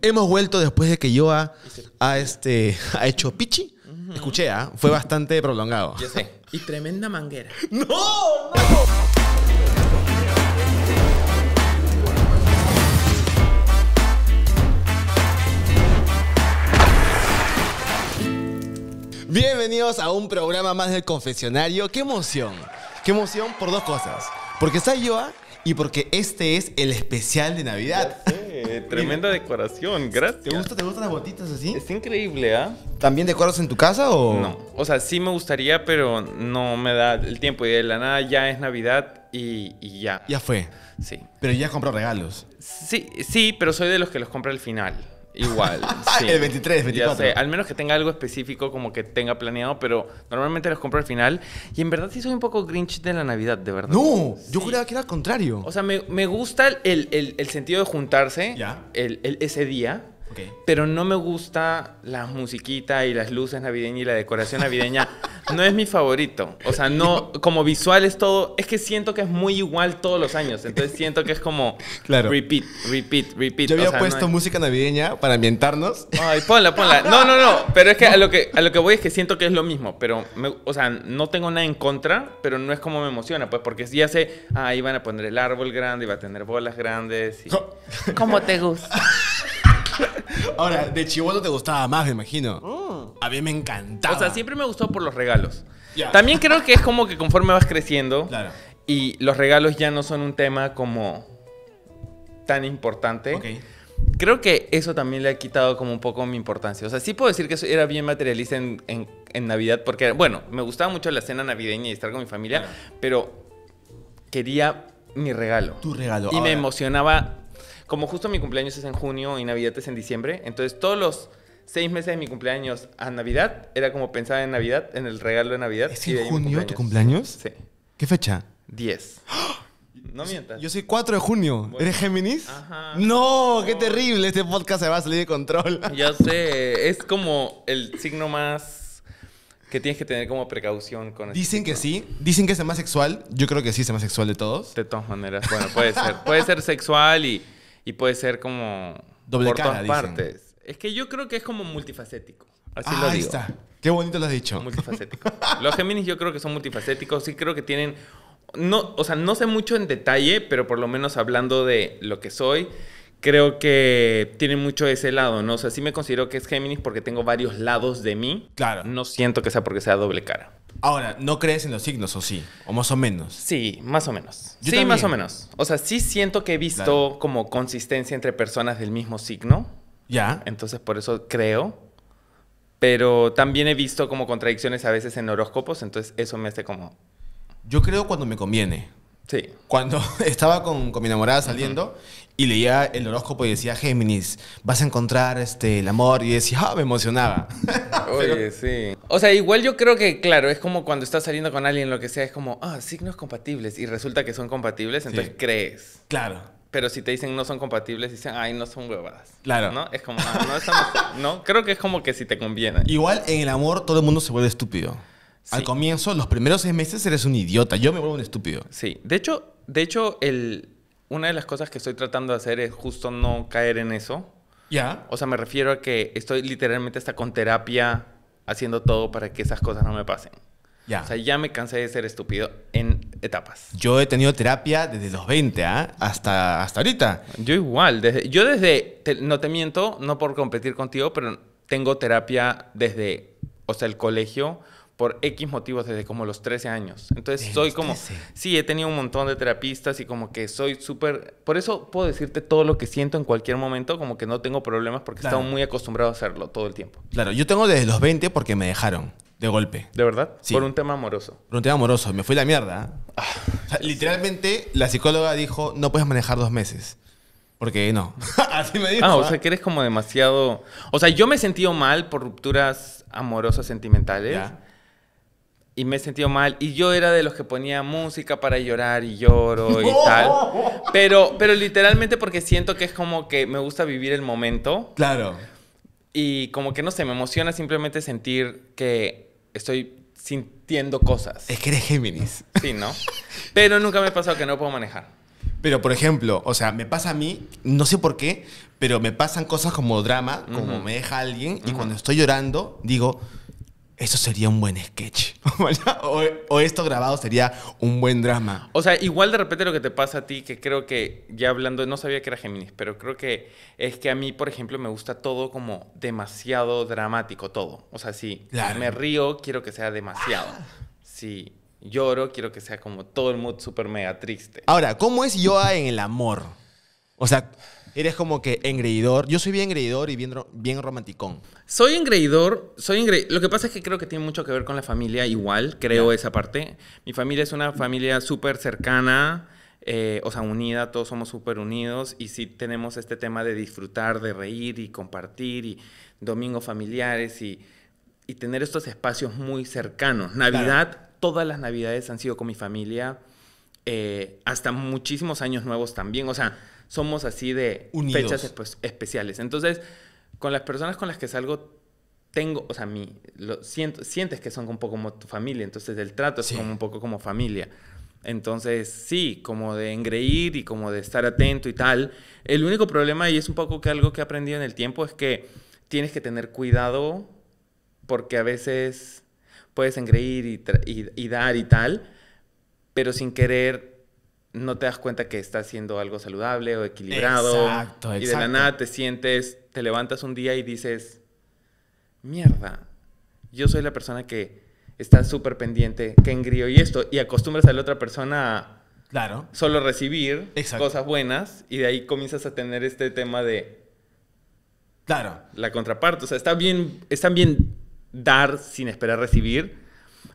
Hemos vuelto después de que Yoa ha, este, ha hecho pichi. Escuché, ¿ah? fue bastante prolongado. Yo sé. Y tremenda manguera. ¡No! Bienvenidos a un programa más del confesionario. ¡Qué emoción! ¡Qué emoción por dos cosas! Porque está Yoa y porque este es el especial de Navidad. Eh, tremenda decoración, gracias. ¿Te gusta, te gustan las botitas así? Es increíble, ¿ah? ¿También decoras en tu casa o...? No, o sea, sí me gustaría, pero no me da el tiempo. Y de la nada ya es Navidad y, ya. Ya fue. Sí. Pero ya compro regalos. Sí, sí, pero soy de los que los compra al final. Igual. el 23, 24. Ya sé, al menos que tenga algo específico como que tenga planeado, pero normalmente los compro al final. Y en verdad sí soy un poco grinch de la Navidad, de verdad. No, yo juraba que era al contrario. O sea, me, gusta el, sentido de juntarse ya. ese día pero no me gusta la musiquita y las luces navideñas y la decoración navideña. no es mi favorito. O sea, no, como visual es todo, es que siento que es muy igual todos los años. Entonces siento que es como claro. repeat, repeat, repeat. Yo había puesto música navideña para ambientarnos. Ay, ponla, ponla. No, no, no. Pero es que a lo que, a lo que voy es que siento que es lo mismo. Pero, o sea, no tengo nada en contra, pero no es como me emociona. Pues porque ya sé, ah, ahí van a poner el árbol grande y va a tener bolas grandes. Y... ¿Cómo te gusta? Ahora, de chivolo te gustaba más, me imagino. Mm. A mí me encantaba. O sea, siempre me gustó por los regalos. También creo que es como que conforme vas creciendo y los regalos ya no son un tema como tan importante. Creo que eso también le ha quitado como un poco mi importancia. O sea, sí puedo decir que era bien materialista en, Navidad porque, bueno, me gustaba mucho la cena navideña y estar con mi familia, pero quería mi regalo. Tu regalo. Y me emocionaba como justo mi cumpleaños es en junio y Navidad es en diciembre, entonces todos los seis meses de mi cumpleaños a Navidad era como pensaba en Navidad, en el regalo de Navidad. ¿Es en junio tu cumpleaños? Sí. ¿Qué fecha? 10. No mientas. Yo soy 4 de junio. ¿Eres Géminis? No, qué terrible. Este podcast se va a salir de control. Ya sé. Es como el signo más que tienes que tener como precaución con Dicen que sí. Dicen que es el más sexual. Yo creo que sí es el más sexual de todos. De todas maneras. Bueno, puede ser. puede ser sexual y y puede ser como Doble por cara, todas Es que yo creo que es como multifacético. Así lo ah, digo. Ahí está. Qué bonito lo has dicho. Multifacético. Los Géminis yo creo que son multifacéticos. Sí creo que tienen... No, o sea, no sé mucho en detalle, pero por lo menos hablando de lo que soy, creo que tienen mucho ese lado, ¿no? O sea, sí me considero que es Géminis porque tengo varios lados de mí. Claro. No siento que sea porque sea doble cara. Ahora, ¿no crees en los signos o sí? ¿O más o menos? Sí, más o menos. sí, más o menos. O sea, sí siento que he visto como consistencia entre personas del mismo signo. Ya. Entonces, por eso creo. Pero también he visto como contradicciones a veces en horóscopos, entonces eso me hace como... Yo creo cuando me conviene. Sí. Cuando estaba con, mi enamorada saliendo y leía el horóscopo y decía, Géminis, vas a encontrar este, el amor. Y decía, ah, me emocionaba. Oye, sí. O sea, igual yo creo que, claro, es como cuando estás saliendo con alguien, lo que sea, es como, ah, signos compatibles. Y resulta que son compatibles, entonces crees. Claro. Pero si te dicen no son compatibles, dicen, ay, no son huevadas. Claro. ¿No? Es como, ah, no, estamos, no, creo que es como que si te conviene. Igual en el amor todo el mundo se vuelve estúpido. Al comienzo, los primeros seis meses eres un idiota. Yo me vuelvo un estúpido. Sí. De hecho, de hecho el, una de las cosas que estoy tratando de hacer es justo no caer en eso. Ya. O sea, me refiero a que estoy literalmente hasta con terapia haciendo todo para que esas cosas no me pasen. Ya. O sea, ya me cansé de ser estúpido en etapas. Yo he tenido terapia desde los 20, ¿ah? Hasta, hasta ahorita. Yo igual. yo desde, no te miento, no por competir contigo, pero tengo terapia desde, o sea, el colegio por X motivos desde como los 13 años. Entonces soy como, sí, he tenido un montón de terapistas y como que soy súper, por eso puedo decirte todo lo que siento en cualquier momento, como que no tengo problemas porque he estado muy acostumbrado a hacerlo todo el tiempo. Claro, yo tengo desde los 20 porque me dejaron. De golpe. ¿De verdad? Sí. Por un tema amoroso. Por un tema amoroso. Me fui la mierda. ¿ah? Ah, literalmente, la psicóloga dijo, no puedes manejar dos meses. Porque no. Así me dijo. Ah, o ¿ah? sea, que eres como demasiado... O sea, yo me he sentido mal por rupturas amorosas sentimentales y me he sentido mal. Y yo era de los que ponía música para llorar y lloro y tal. Pero, pero literalmente porque siento que es como que me gusta vivir el momento. Claro. Y como que no sé, me emociona simplemente sentir que estoy sintiendo cosas. Es que eres Géminis. Sí, ¿no? Pero nunca me ha pasado que no puedo manejar. Pero, por ejemplo, o sea, me pasa a mí, no sé por qué, pero me pasan cosas como drama, como me deja alguien, y cuando estoy llorando, digo, eso sería un buen sketch. o, esto grabado sería un buen drama. O sea, igual de repente lo que te pasa a ti, que creo que ya hablando, no sabía que era Géminis, pero creo que es que a mí, por ejemplo, me gusta todo como demasiado dramático, todo. O sea, si me río, quiero que sea demasiado. Si lloro, quiero que sea como todo el mood súper mega triste. Ahora, ¿cómo es Yoa en el amor? O sea, eres como que engreidor. Yo soy bien engreidor y bien, bien romanticón. Soy engreidor, soy Lo que pasa es que creo que tiene mucho que ver con la familia igual, creo esa parte. Mi familia es una familia súper cercana. Eh, o sea, unida, todos somos súper unidos y sí tenemos este tema de disfrutar, de reír y compartir y domingos familiares y, tener estos espacios muy cercanos. Navidad, todas las navidades han sido con mi familia, eh, hasta muchísimos años nuevos también, o sea, somos así de Unidos. fechas especiales. Entonces, con las personas con las que salgo, tengo, o sea, mi, lo siento, sientes que son un poco como tu familia, entonces el trato es como un poco como familia. Entonces, sí, como de engreír y como de estar atento y tal. El único problema, y es un poco que algo que he aprendido en el tiempo, es que tienes que tener cuidado porque a veces puedes engreír y, y dar y tal, pero sin querer no te das cuenta que estás haciendo algo saludable o equilibrado. Exacto, Y de la nada te sientes, te levantas un día y dices, mierda, yo soy la persona que está súper pendiente, que engrío y esto, y acostumbras a la otra persona a claro. solo recibir cosas buenas y de ahí comienzas a tener este tema de... Claro. La contraparte, o sea, está bien, está bien dar sin esperar recibir,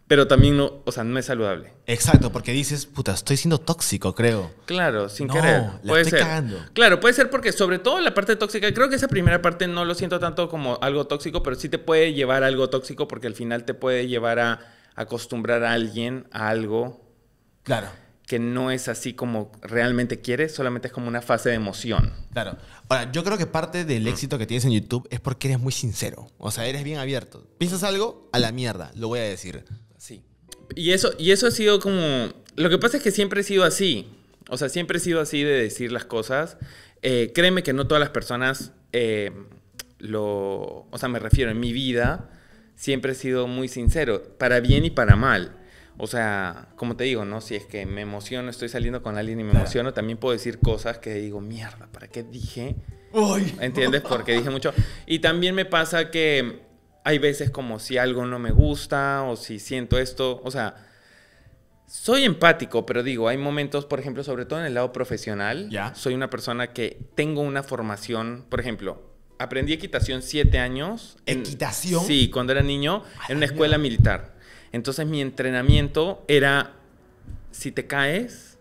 pero también no, o sea, no es saludable. Exacto, porque dices, puta, estoy siendo tóxico, creo. Claro, sin querer. La estoy Cagando. Claro, puede ser porque sobre todo la parte tóxica, creo que esa primera parte no lo siento tanto como algo tóxico, pero sí te puede llevar a algo tóxico porque al final te puede llevar a acostumbrar a alguien a algo. Claro. Que no es así como realmente quieres, solamente es como una fase de emoción. Claro. Ahora, yo creo que parte del mm. éxito que tienes en YouTube es porque eres muy sincero. O sea, eres bien abierto. Piensas algo, a la mierda, lo voy a decir. Y eso, y eso ha sido como... Lo que pasa es que siempre he sido así. O sea, siempre he sido así de decir las cosas. Eh, créeme que no todas las personas eh, lo... O sea, me refiero, en mi vida siempre he sido muy sincero, para bien y para mal. O sea, como te digo, ¿no? Si es que me emociono, estoy saliendo con alguien y me emociono, también puedo decir cosas que digo, mierda, ¿para qué dije? ¿Entiendes? Porque dije mucho. Y también me pasa que hay veces como si algo no me gusta o si siento esto, o sea, soy empático, pero digo, hay momentos, por ejemplo, sobre todo en el lado profesional, ¿Ya? soy una persona que tengo una formación, por ejemplo, aprendí equitación siete años. ¿Equitación? Sí, cuando era niño, en una escuela militar. Entonces mi entrenamiento era, si te caes,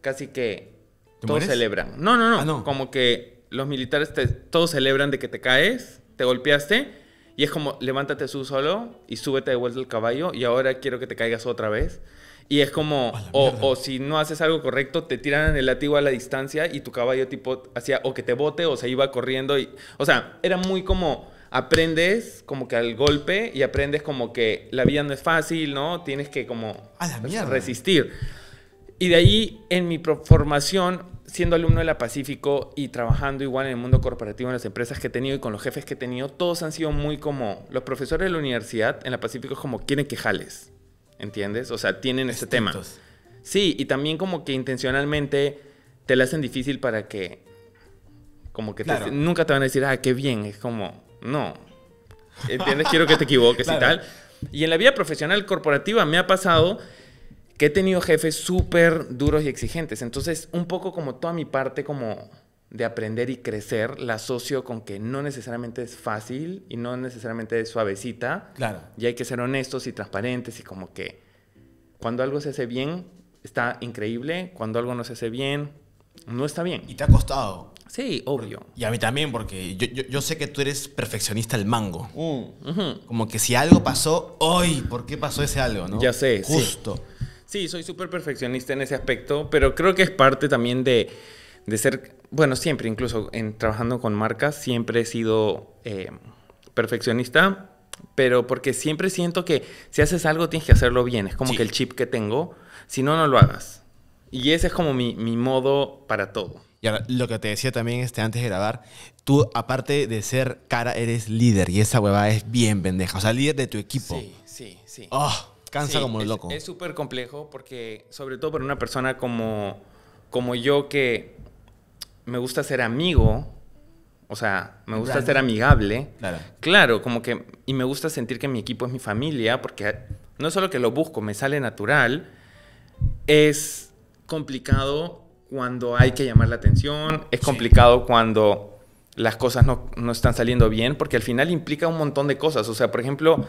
casi que todos celebran. No, no, no, ah, no, Como que los militares todos celebran de que te caes, te golpeaste, y es como, levántate tú solo y súbete de vuelta el caballo y ahora quiero que te caigas otra vez. Y es como, o, si no haces algo correcto, te tiran el látigo a la distancia y tu caballo tipo hacía o que te bote o se iba corriendo. Y, o sea, era muy como, aprendes como que al golpe y aprendes como que la vida no es fácil, ¿no? Tienes que como resistir. Y de ahí en mi formación siendo alumno de la Pacífico y trabajando igual en el mundo corporativo, en las empresas que he tenido y con los jefes que he tenido, todos han sido muy como, los profesores de la universidad en la Pacífico es como quieren que jales, ¿entiendes? O sea, tienen ese tema. Sí, y también como que intencionalmente te la hacen difícil para que, como que nunca te van a decir, ah, qué bien, es como, no, ¿entiendes? Quiero que te equivoques y tal. Y en la vida profesional corporativa me ha pasado que he tenido jefes súper duros y exigentes. Entonces, un poco como toda mi parte como de aprender y crecer, la asocio con que no necesariamente es fácil y no necesariamente es suavecita. Claro. Y hay que ser honestos y transparentes y como que cuando algo se hace bien, está increíble. Cuando algo no se hace bien, no está bien. Y te ha costado. Sí, obvio. Y a mí también, porque yo, sé que tú eres perfeccionista al mango. Mm. Como que si algo pasó, hoy, ¿por qué pasó ese algo? ¿no? Ya sé. Justo. Sí, soy súper perfeccionista en ese aspecto, pero creo que es parte también de, ser, bueno, siempre, incluso en trabajando con marcas, siempre he sido eh, perfeccionista, pero porque siempre siento que si haces algo tienes que hacerlo bien, es como que el chip que tengo, si no, no lo hagas. Y ese es como mi, mi modo para todo. Y ahora, lo que te decía también este, antes de grabar, tú aparte de ser cara, eres líder y esa huevada es bien pendeja, o sea, líder de tu equipo. Sí, sí, sí. Oh. Cansa como es, loco. Es súper complejo porque, sobre todo para una persona como, como yo que me gusta ser amigo, o sea, me gusta ser amigable. Claro. Claro, como que. Y me gusta sentir que mi equipo es mi familia porque no solo que lo busco, me sale natural. Es complicado cuando hay que llamar la atención, es complicado cuando las cosas no, no, están saliendo bien, porque al final implica un montón de cosas. O sea, por ejemplo,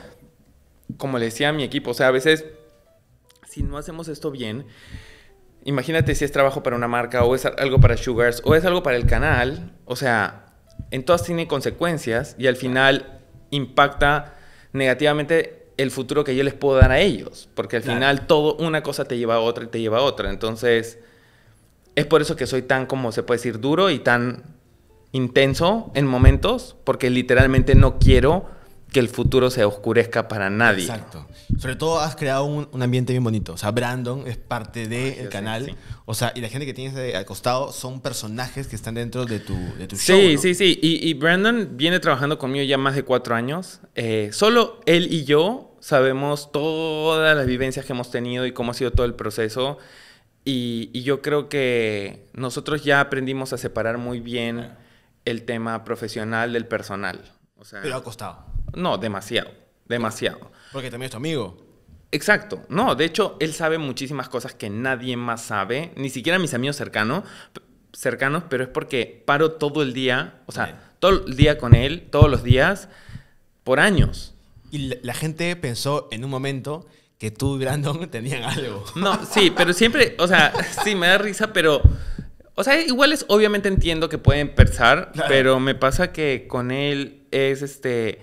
como le decía a mi equipo, o sea, a veces, si no hacemos esto bien, imagínate si es trabajo para una marca o es algo para Sugars o es algo para el canal, o sea, en todas tiene consecuencias y al final impacta negativamente el futuro que yo les puedo dar a ellos, porque al final todo una cosa te lleva a otra y te lleva a otra, entonces es por eso que soy tan como se puede decir duro y tan intenso en momentos, porque literalmente no quiero que el futuro se oscurezca para nadie. Exacto. Sobre todo has creado un, ambiente bien bonito. O sea, Brandon es parte del canal. O sea, y la gente que tienes al costado son personajes que están dentro de tu, de show. Sí, sí, sí. Y, Brandon viene trabajando conmigo ya más de cuatro años. Eh, solo él y yo sabemos todas las vivencias que hemos tenido y cómo ha sido todo el proceso. Y, yo creo que nosotros ya aprendimos a separar muy bien el tema profesional del personal. O sea, Pero ha costado. No, demasiado, demasiado. Porque también es tu amigo. Exacto, no, de hecho, él sabe muchísimas cosas que nadie más sabe, ni siquiera mis amigos cercanos, cercanos pero es porque paro todo el día, o sea, todo el día con él, todos los días, por años. Y la gente pensó en un momento que tú y Brandon tenían algo. No, sí, pero siempre, o sea, sí, me da risa, pero... O sea, igual es, obviamente entiendo que pueden pensar, pero me pasa que con él es este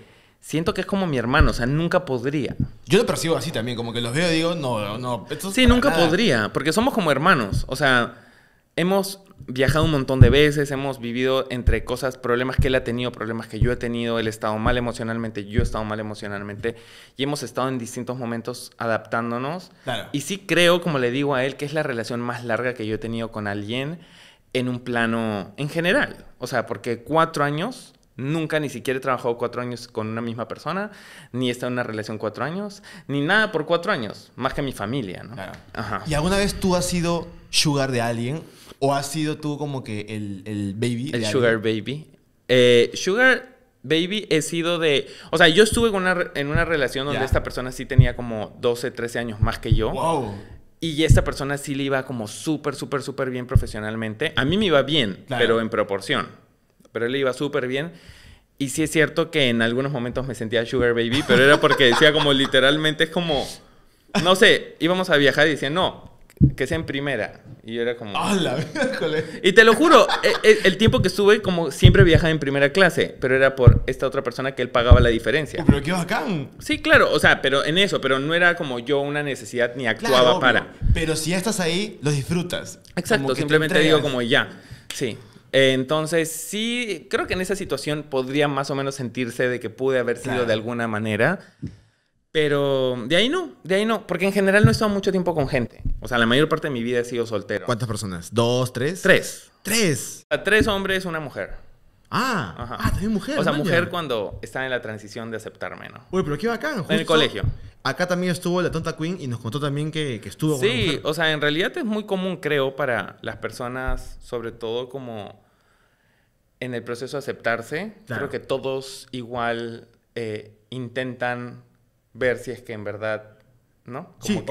Siento que es como mi hermano, o sea, nunca podría. Yo lo percibo así también, como que los veo y digo, no, no. Esto sí, nunca podría, porque somos como hermanos. O sea, hemos viajado un montón de veces, hemos vivido entre cosas, problemas que él ha tenido, problemas que yo he tenido, él ha estado mal emocionalmente, yo he estado mal emocionalmente, y hemos estado en distintos momentos adaptándonos. Y sí creo, como le digo a él, que es la relación más larga que yo he tenido con alguien en un plano en general. O sea, porque cuatro años Nunca ni siquiera he trabajado cuatro años con una misma persona, ni he estado en una relación cuatro años, ni nada por cuatro años, más que mi familia, ¿no? Ajá. ¿Y alguna vez tú has sido sugar de alguien? ¿O has sido tú como que el, el baby? El sugar baby. Eh, sugar baby he sido de... O sea, yo estuve con en una relación donde esta persona sí tenía como 12, 13 años más que yo. ¡Wow! Y esta persona sí le iba como súper, súper, súper bien profesionalmente. A mí me iba bien, pero en proporción pero él iba súper bien. Y sí es cierto que en algunos momentos me sentía sugar baby, pero era porque decía como literalmente es como, no sé, íbamos a viajar y decía, no, que sea en primera. Y yo era como... Y te lo juro, e, e, el, tiempo que estuve como siempre viajaba en primera clase, pero era por esta otra persona que él pagaba la diferencia. Pero qué bacán. Sí, claro, o sea, pero en eso, pero no era como yo una necesidad ni actuaba para... Pero si ya estás ahí, lo disfrutas. Exacto, simplemente digo como ya, sí entonces, sí, creo que en esa situación podría más o menos sentirse de que pude haber sido de alguna manera. Pero de ahí no, de ahí no, porque en general no he estado mucho tiempo con gente. O sea, la mayor parte de mi vida he sido soltero. ¿Cuántas personas? ¿Dos, tres? Tres. Tres. tres hombres, una mujer. Ah, ah, también mujer. O sea, mujer cuando está en la transición de aceptarme, ¿no? Uy, pero qué bacán. acá en el colegio. Acá también estuvo la tonta Queen y nos contó también que, que estuvo. Sí, o sea, en realidad es muy común, creo, para las personas, sobre todo como en el proceso de aceptarse. Creo que todos igual eh, intentan ver si es que en verdad ¿no? sí,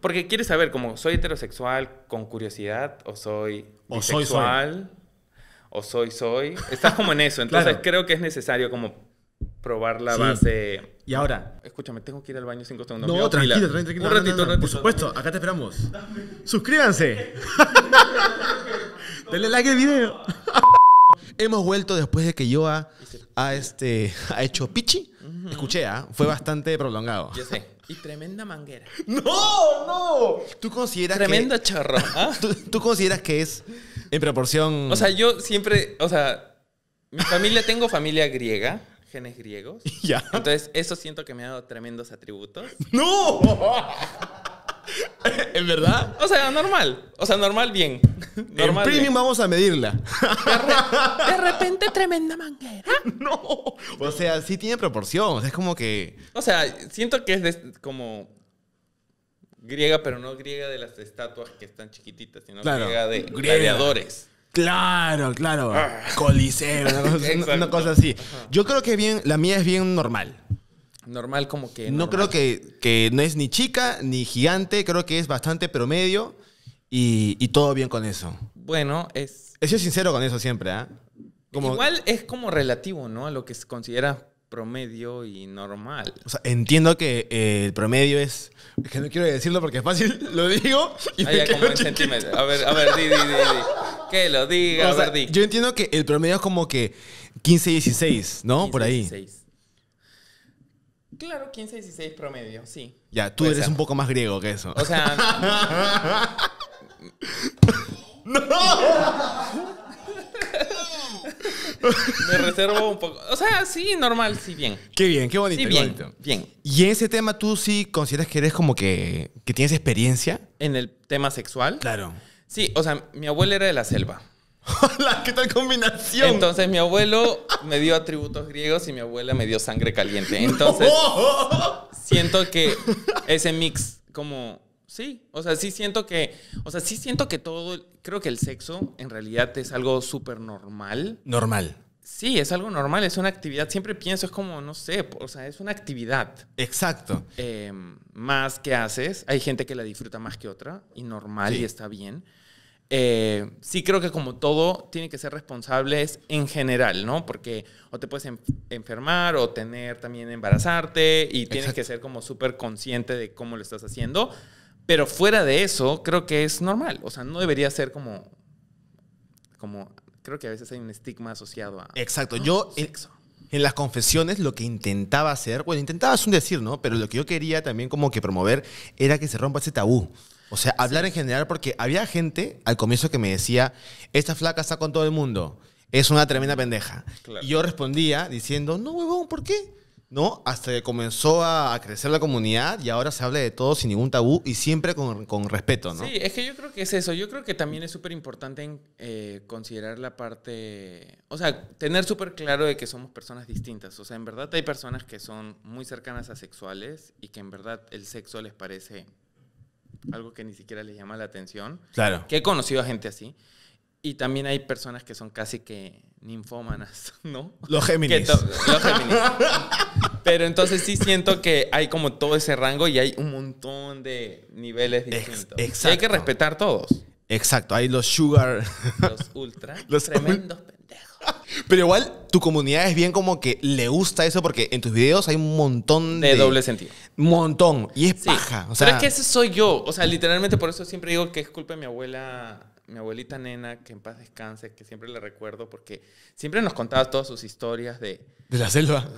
Porque quieres saber, como, ¿soy heterosexual con curiosidad o soy o o soy soy. Estás como en eso, entonces creo que es necesario como probar la base. Y ahora. Escúchame, tengo que ir al baño cinco segundos. No, tranquilo, tranquilo, Un ratito, no, Por supuesto, acá te esperamos. Suscríbanse. Denle like al video. Hemos vuelto después de que yo ha, este, ha hecho pichi. Escuché, ¿ah? fue bastante prolongado. Yo sé. Y tremenda manguera. ¡No! ¡No! ¿Tú consideras Tremendo que... charro. ¿ah? ¿Tú consideras que es en proporción. O sea, yo siempre. O sea, mi familia, tengo familia griega, genes griegos. Ya. Entonces, eso siento que me ha dado tremendos atributos. ¡No! ¿En verdad? O sea, normal. O sea, normal bien. Normal, en premium vamos a medirla. De, repente, tremenda manguera. No. O sea, sí tiene proporción. O sea, es como que. O sea, siento que es como griega, pero no griega de las estatuas que están chiquititas, sino griega de gladiadores. Claro, claro. Ah. Coliseo, una cosa, así. Yo creo que bien, la mía es bien normal. Normal como que... No creo que, no es ni chica ni gigante, creo que es bastante promedio y, todo bien con eso. Bueno, es... He sido sincero con eso siempre, ¿ah? Igual es como relativo, ¿no? A lo que se considera promedio y normal. O sea, entiendo que eh, el promedio es. Es que no quiero decirlo porque es fácil, lo digo. Y Ay, ya, como A ver, a ver, di, di, di. Que lo diga, a ver, di. Yo entiendo que el promedio es como que 15, 16, ¿no? Por ahí. 16. Claro, 15, 16 promedio, sí. Ya, tú eres un poco más griego que eso. O sea. ¡No! me reservo un poco. O sea, sí, normal, sí, bien. Qué bien, qué bonito. bien, ¿Y ese tema tú sí consideras que eres como que, que tienes experiencia? ¿En el tema sexual? Claro. Sí, o sea, mi abuelo era de la selva. ¡Hola! ¡Qué tal combinación! Entonces mi abuelo me dio atributos griegos y mi abuela me dio sangre caliente. Entonces siento que ese mix como... Sí, o sea, sí siento que... O sea, sí siento que todo creo que el sexo en realidad es algo súper normal. Normal. Sí, es algo normal, es una actividad. Siempre pienso, es como, no sé, o sea, es una actividad. Exacto. Em, más que haces. Hay gente que la disfruta más que otra y normal y está bien. Eh, sí creo que como todo, tiene que ser responsables en general, ¿no? Porque o te puedes enfermar o tener también embarazarte y tienes que ser como súper consciente de cómo lo estás haciendo. Pero fuera de eso, creo que es normal. O sea, no debería ser como. como creo que a veces hay un estigma asociado a. Exacto. Yo. Eh, en, las confesiones lo que intentaba hacer, bueno, intentaba es un decir, ¿no? Pero lo que yo quería también como que promover era que se rompa ese tabú. O sea, hablar en general, porque había gente al comienzo que me decía, esta flaca está con todo el mundo, es una tremenda pendeja. Y yo respondía diciendo, no, huevón, ¿por qué? ¿no? Hasta que comenzó a, crecer la comunidad y ahora se habla de todo sin ningún tabú y siempre con, respeto, ¿no? Sí, es que yo creo que es eso. Yo creo que también es súper importante eh, considerar la parte, o sea, tener súper claro de que somos personas distintas. O sea, en verdad hay personas que son muy cercanas a sexuales y que en verdad el sexo les parece algo que ni siquiera les llama la atención. Claro. Que he conocido a gente así. Y también hay personas que son casi que ninfómanas, ¿no? Los Géminis. Los Géminis. Pero entonces sí siento que hay como todo ese rango y hay un montón de niveles distintos. Exacto. hay que respetar todos. Exacto, hay los sugar. Los ultra. los tremendos pendejos. Pero igual tu comunidad es bien como que le gusta eso porque en tus videos hay un montón de... De doble sentido. Montón. Y es paja. O sea, pero que ese soy yo. O sea, literalmente por eso siempre digo que es culpa de mi abuela mi abuelita nena, que en paz descanse, que siempre le recuerdo porque siempre nos contaba todas sus historias de... De la selva.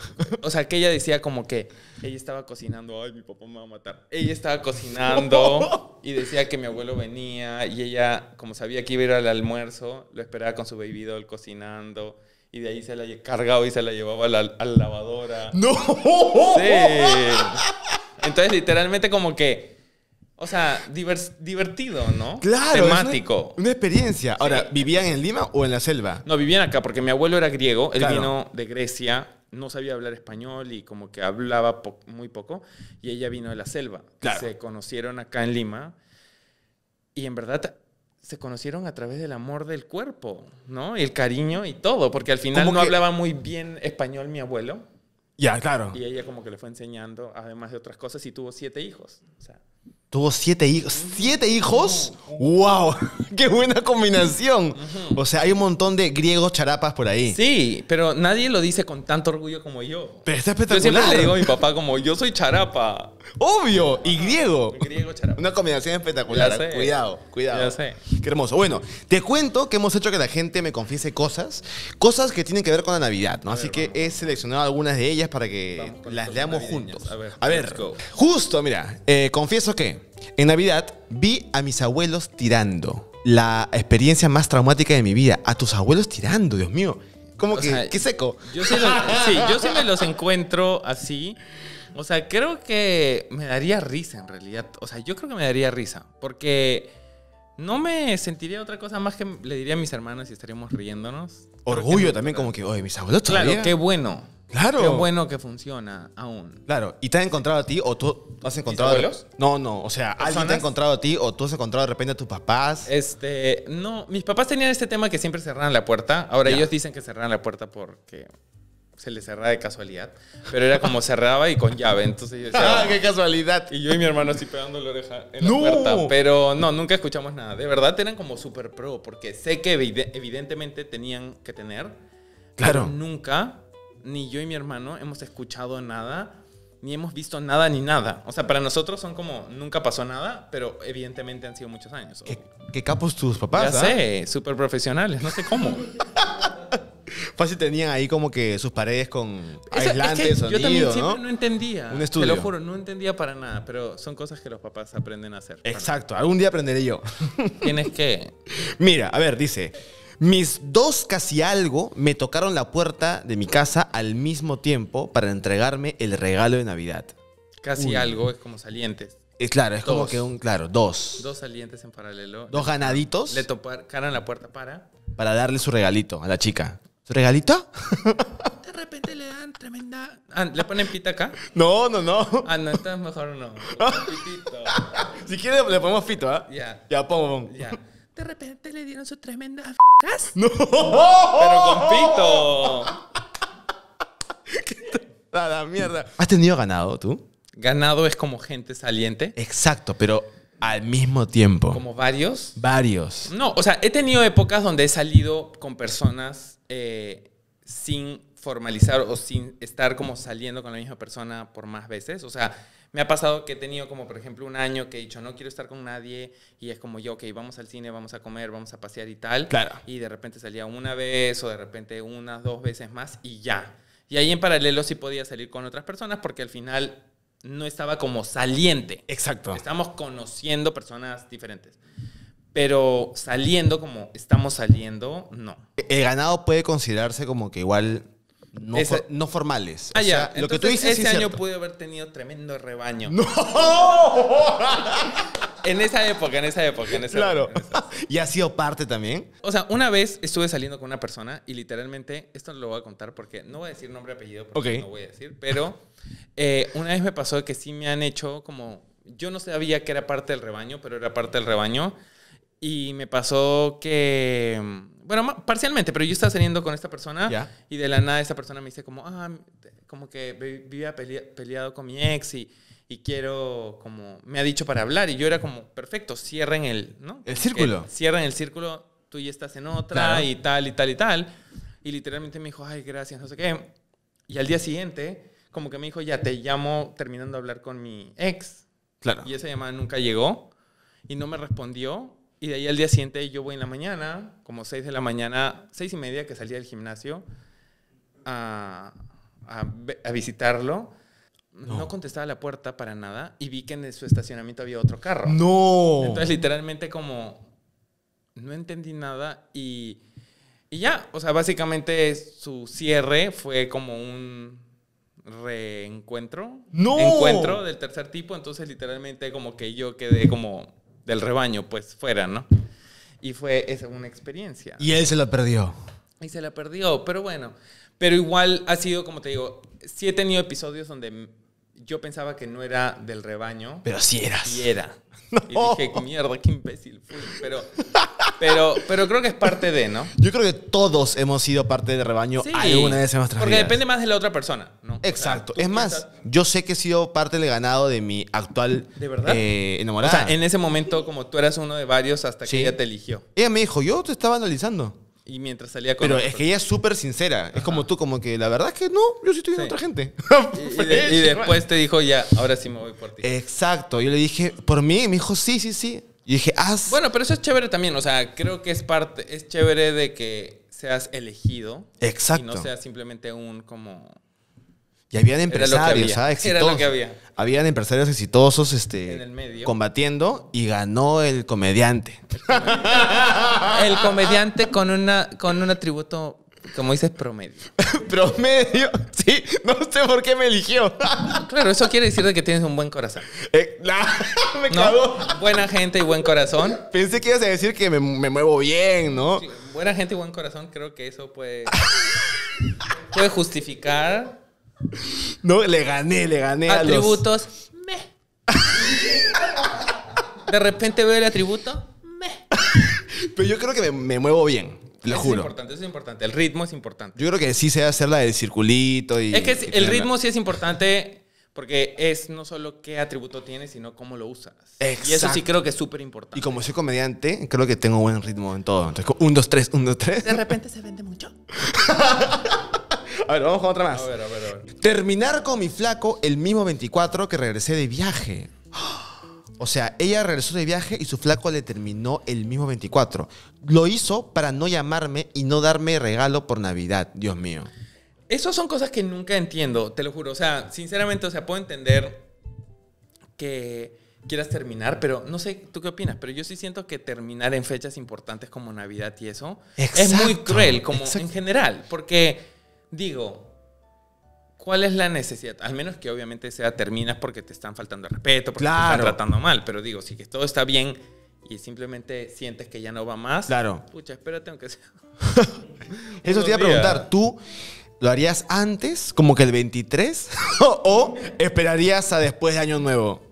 O sea, que ella decía como que ella estaba cocinando, ay, mi papá me va a matar. Ella estaba cocinando y decía que mi abuelo venía y ella, como sabía que iba a ir al almuerzo, lo esperaba con su baby doll cocinando y de ahí se la cargaba y se la llevaba a la, a la lavadora. ¡No! Sí. Entonces, literalmente como que o sea, divers, divertido, ¿no? Claro. Temático. Una, experiencia. Ahora, ¿vivían en Lima o en la selva? No, vivían acá porque mi abuelo era griego, él vino de Grecia, no sabía hablar español y como que hablaba muy poco, y ella vino de la selva. Se conocieron acá en Lima y en verdad se conocieron a través del amor del cuerpo, ¿no? Y el cariño y todo, porque al final no hablaba muy bien español mi abuelo. Ya, claro. Y ella como que le fue enseñando, además de otras cosas, y tuvo siete hijos. O sea, Tuvo siete hijos. ¿Siete hijos? ¡Wow! ¡Qué buena combinación! O sea, hay un montón de griegos charapas por ahí. Sí, pero nadie lo dice con tanto orgullo como yo. Pero está Yo siempre le digo a mi papá como, yo soy charapa. Obvio, y griego. Griego charapa. Una combinación espectacular. Cuidado, cuidado. Ya sé. Qué hermoso. Bueno, te cuento que hemos hecho que la gente me confiese cosas, cosas que tienen que ver con la Navidad, ¿no? Así que he seleccionado algunas de ellas para que las leamos juntos. A ver, justo, mira, eh, confieso que en Navidad vi a mis abuelos tirando. La experiencia más traumática de mi vida. A tus abuelos tirando, Dios mío. Como que, seco. Yo sí, yo sí me los encuentro así. O sea, creo que me daría risa en realidad. O sea, yo creo que me daría risa. Porque no me sentiría otra cosa más que le diría a mis hermanos y estaríamos riéndonos. Orgullo también, como que, oye, mis abuelos Claro, qué bueno. Claro. Qué bueno que funciona aún. Claro. ¿Y te has encontrado a ti o tú has encontrado. a ellos? No, no. O sea, ¿alguien te ha encontrado a ti o tú has encontrado de repente a tus papás? Este. No, mis papás tenían este tema que siempre cerraban la puerta. Ahora ellos dicen que cerraban la puerta porque se les cerraba de casualidad, pero era como cerraba y con llave, entonces yo decía, ¡Ah, qué casualidad! Y yo y mi hermano así pegando la oreja en la ¡No! puerta, pero no, nunca escuchamos nada. De verdad eran como súper pro, porque sé que evidentemente tenían que tener, claro, nunca ni yo y mi hermano hemos escuchado nada, ni hemos visto nada, ni nada. O sea, para nosotros son como, nunca pasó nada, pero evidentemente han sido muchos años. ¿Qué, capos tus papás? Ya ¿ah? sé, súper profesionales, no sé cómo. Fácil tenían ahí como que sus paredes con aislantes, es que Yo también siempre ¿no? no entendía. Un estudio. Te lo juro, no entendía para nada, pero son cosas que los papás aprenden a hacer. Exacto, algún día aprenderé yo. Tienes que... Mira, a ver, dice... Mis dos casi algo me tocaron la puerta de mi casa al mismo tiempo para entregarme el regalo de Navidad. Casi algo es como salientes. Es claro, es como que un, claro, dos. Dos salientes en paralelo. Dos ganaditos. Le tocaron la puerta para. Para darle su regalito a la chica. ¿Su regalito? De repente le dan tremenda. Ah, ¿Le ponen pita acá? No, no, no. Ah, no, entonces mejor no. Pitito. si quiere, le ponemos pito, ¿ah? Ya. Ya, pongo. Ya de repente le dieron sus tremendas f***as. ¡No! Pero con Nada, mierda. ¿Has tenido ganado tú? Ganado es como gente saliente. Exacto, pero al mismo tiempo. ¿Como varios? Varios. No, o sea, he tenido épocas donde he salido con personas eh, sin formalizar o sin estar como saliendo con la misma persona por más veces. O sea, me ha pasado que he tenido como, por ejemplo, un año que he dicho, no quiero estar con nadie y es como yo, ok, vamos al cine, vamos a comer, vamos a pasear y tal. Claro. Y de repente salía una vez o de repente unas dos veces más y ya. Y ahí en paralelo sí podía salir con otras personas porque al final no estaba como saliente. Exacto. Estamos conociendo personas diferentes. Pero saliendo como estamos saliendo, no. El ganado puede considerarse como que igual no, formales. Ah, ya. lo que tú dices ese año pude haber tenido tremendo rebaño. ¡No! en esa época, en esa época, en esa claro. época. Claro. ¿Y ha sido parte también? O sea, una vez estuve saliendo con una persona y literalmente, esto lo voy a contar porque no voy a decir nombre y apellido porque okay. no voy a decir, pero eh, una vez me pasó que sí me han hecho como. Yo no sabía que era parte del rebaño, pero era parte del rebaño. Y me pasó que bueno, parcialmente, pero yo estaba saliendo con esta persona y de la nada esta persona me dice como, ah, como que vivía peleado con mi ex y, quiero, como, me ha dicho para hablar y yo era como, perfecto, cierren el, ¿no? El círculo. cierren el círculo, tú ya estás en otra y tal y tal y tal. Y literalmente me dijo, ay, gracias, no sé qué. Y al día siguiente, como que me dijo, ya te llamo terminando de hablar con mi ex. Claro. Y esa llamada nunca llegó y no me respondió y de ahí al día siguiente yo voy en la mañana, como 6 de la mañana, seis y media que salí del gimnasio a, visitarlo. No. contestaba la puerta para nada y vi que en su estacionamiento había otro carro. No. Entonces literalmente como no entendí nada y, y ya, o sea, básicamente su cierre fue como un reencuentro. No. Encuentro del tercer tipo, entonces literalmente como que yo quedé como del rebaño, pues fuera, ¿no? Y fue esa una experiencia. Y él se la perdió. Y se la perdió, pero bueno. Pero igual ha sido, como te digo, sí he tenido episodios donde yo pensaba que no era del rebaño. Pero sí eras. Y era. Y dije, mierda, qué imbécil fui. Pero, pero, pero creo que es parte de, ¿no? Yo creo que todos hemos sido parte de rebaño alguna vez en nuestras Porque depende más de la otra persona, ¿no? Exacto. es más, yo sé que he sido parte del ganado de mi actual enamorada. Eh, o sea, en ese momento, como tú eras uno de varios hasta que ella te eligió. Ella me dijo, yo te estaba analizando. Y mientras salía con Pero es que ella es súper sincera. Es como tú, como que la verdad es que no, yo sí estoy viendo a otra gente. y, pues, después te dijo, ya, ahora sí me voy por ti. Exacto. Yo le dije, ¿por mí? Y me dijo, sí, sí, sí. Y dije, haz. Ah, bueno, pero eso es chévere también. O sea, creo que es parte, es chévere de que seas elegido. Exacto. Y no seas simplemente un como habían empresarios, exitosos. Habían empresarios exitosos este, combatiendo y ganó el comediante. El comediante, con, una, con un atributo, como dices, promedio. ¿Promedio? Sí, no sé por qué me eligió. claro, eso quiere decir que tienes un buen corazón. Eh, me Buena gente y buen corazón. Pensé que ibas a decir que me, muevo bien, ¿no? buena gente y buen corazón, creo que eso puede justificar no, le gané, le gané Atributos. A los... me. De repente veo el atributo. Me. Pero yo creo que me, muevo bien. Lo juro. Es importante, es importante. El ritmo es importante. Yo creo que sí se debe hacer la del circulito y. Es que el ritmo sí es importante porque es no solo qué atributo tienes, sino cómo lo usas. Y eso sí creo que es súper importante. Y como soy comediante, creo que tengo buen ritmo en todo. Entonces, un, dos, tres, un, dos, tres. De repente se vende mucho. A ver, vamos con otra más. A ver, a ver, a ver. Terminar con mi flaco el mismo 24 que regresé de viaje. O sea, ella regresó de viaje y su flaco le terminó el mismo 24. Lo hizo para no llamarme y no darme regalo por Navidad, Dios mío. Esas son cosas que nunca entiendo, te lo juro. O sea, sinceramente, o sea, puedo entender que quieras terminar, pero no sé tú qué opinas, pero yo sí siento que terminar en fechas importantes como Navidad y eso es muy cruel, como en general, porque digo, ¿cuál es la necesidad? Al menos que obviamente sea terminas porque te están faltando respeto, porque te están tratando mal, pero digo, si que todo está bien y simplemente sientes que ya no va más, claro. pucha, espérate aunque sea. Eso te iba a preguntar, ¿tú lo harías antes, como que el 23, o esperarías a después de Año Nuevo?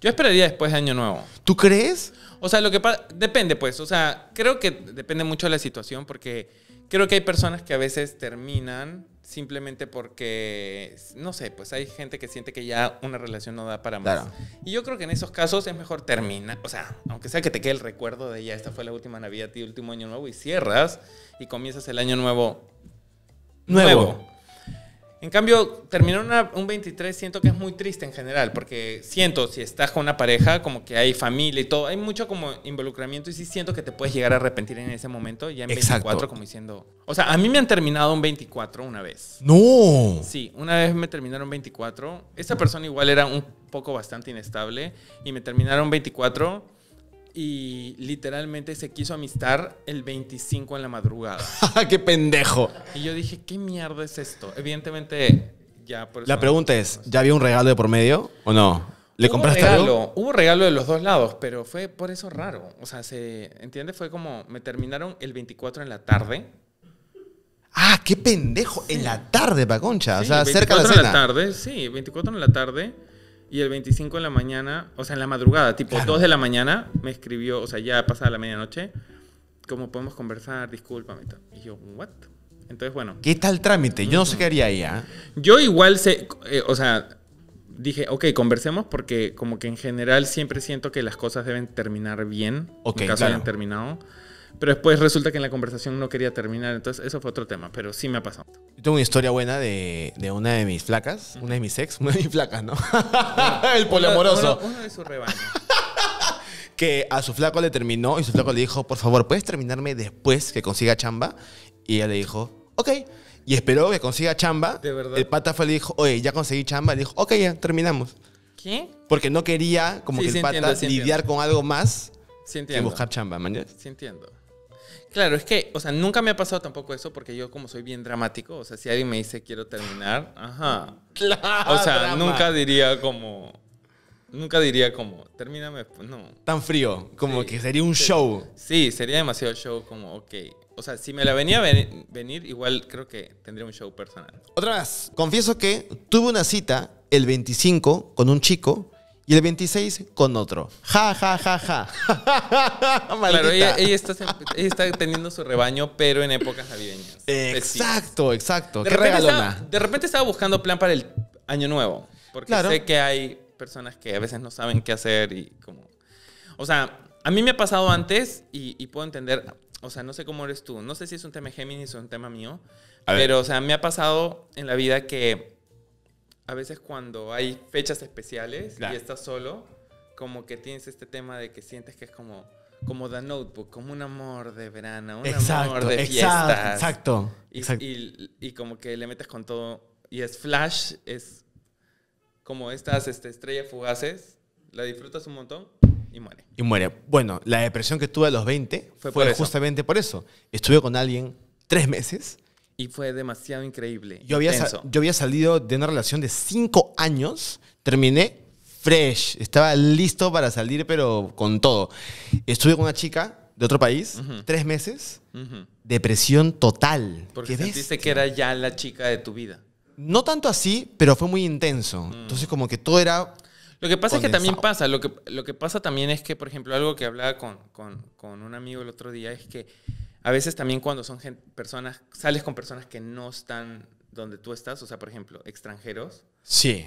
Yo esperaría después de Año Nuevo. ¿Tú crees? O sea, lo que depende pues, o sea, creo que depende mucho de la situación porque creo que hay personas que a veces terminan simplemente porque, no sé, pues hay gente que siente que ya una relación no da para más. Y yo creo que en esos casos es mejor terminar, o sea, aunque sea que te quede el recuerdo de ya, esta fue la última Navidad y último año nuevo, y cierras y comienzas el año Nuevo. nuevo. En cambio, terminar un 23 siento que es muy triste en general, porque siento, si estás con una pareja, como que hay familia y todo, hay mucho como involucramiento y sí siento que te puedes llegar a arrepentir en ese momento, ya en 24 como diciendo... O sea, a mí me han terminado un 24 una vez. No. Sí, una vez me terminaron 24. Esta persona igual era un poco bastante inestable y me terminaron 24 y literalmente se quiso amistar el 25 en la madrugada. Ah, ¡Qué pendejo! Y yo dije, ¿qué mierda es esto? Evidentemente, ya por eso La pregunta es, ¿ya había un regalo de por medio o no? ¿Le compraste algo? Hubo regalo de los dos lados, pero fue por eso raro. O sea, se, ¿entiendes? Fue como, me terminaron el 24 en la tarde. ¡Ah, qué pendejo! En la tarde, pa' concha. o sea, cerca de la en la tarde, sí, 24 en la tarde. Y el 25 en la mañana, o sea, en la madrugada, tipo 2 de la mañana, me escribió, o sea, ya pasada la medianoche, como podemos conversar, discúlpame. Y yo, ¿what? Entonces, bueno. ¿Qué tal trámite? Yo no sé qué haría ahí, ¿ah? Yo igual sé, eh, o sea, dije, ok, conversemos porque como que en general siempre siento que las cosas deben terminar bien. Ok, en caso hayan terminado pero después resulta que en la conversación no quería terminar, entonces eso fue otro tema, pero sí me ha pasado. tengo una historia buena de, una de mis flacas, una de mis ex, una de mis flacas, ¿no? El poliamoroso. Uno, de sus rebaño. que a su flaco le terminó y su flaco le dijo, por favor, ¿puedes terminarme después que consiga chamba? Y ella le dijo, ok. Y esperó que consiga chamba. De verdad. El pata fue y le dijo, oye, ya conseguí chamba. Le dijo, ok, ya, terminamos. ¿Qué? Porque no quería como que el pata lidiar con algo más que buscar chamba, ¿me Sí entiendo. Claro, es que, o sea, nunca me ha pasado tampoco eso porque yo como soy bien dramático, o sea, si alguien me dice quiero terminar, ajá. O sea, nunca diría como nunca diría como termíname, no. Tan frío, como que sería un show. Sí, sería demasiado show como, ok. O sea, si me la venía a venir, igual creo que tendría un show personal. Otra vez, confieso que tuve una cita el 25 con un chico y el 26 con otro. Ja, ja, ja, ja. claro, ella, está, teniendo su rebaño, pero en épocas navideñas. Exacto, exacto. De regalona. de repente estaba buscando plan para el año nuevo. Porque sé que hay personas que a veces no saben qué hacer y como... O sea, a mí me ha pasado antes y, y puedo entender... O sea, no sé cómo eres tú. No sé si es un tema Géminis o un tema mío. Pero, o sea, me ha pasado en la vida que a veces cuando hay fechas especiales y estás solo, como que tienes este tema de que sientes que es como como The Notebook, como un amor de verano, un exacto, amor de fiestas. Exacto, y, exacto. Y, como que le metes con todo. Y es flash, es como estas este, estrellas fugaces, la disfrutas un montón y muere. Y muere. Bueno, la depresión que tuve a los 20 fue, justamente por eso. Estuve con alguien tres meses y fue demasiado increíble. Yo había, yo había salido de una relación de cinco años, terminé fresh, estaba listo para salir, pero con todo. Estuve con una chica de otro país, tres meses, depresión total. Porque sentiste que era ya la chica de tu vida. No tanto así, pero fue muy intenso. Mm. Entonces como que todo era... Lo que pasa es que también pasa, lo que, lo que pasa también es que, por ejemplo, algo que hablaba con, con, con un amigo el otro día es que a veces también cuando son personas, sales con personas que no están donde tú estás, o sea, por ejemplo, extranjeros